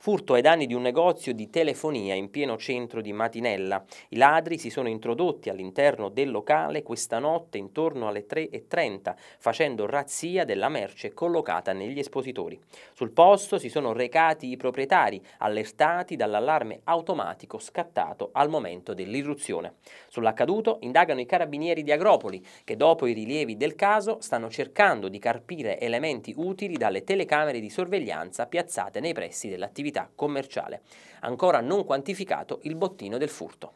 Furto ai danni di un negozio di telefonia in pieno centro di Matinella. I ladri si sono introdotti all'interno del locale questa notte intorno alle 3.30 facendo razzia della merce collocata negli espositori. Sul posto si sono recati i proprietari allertati dall'allarme automatico scattato al momento dell'irruzione. Sull'accaduto indagano i carabinieri di Agropoli che dopo i rilievi del caso stanno cercando di carpire elementi utili dalle telecamere di sorveglianza piazzate nei pressi dell'attività attività commerciale. Ancora non quantificato il bottino del furto.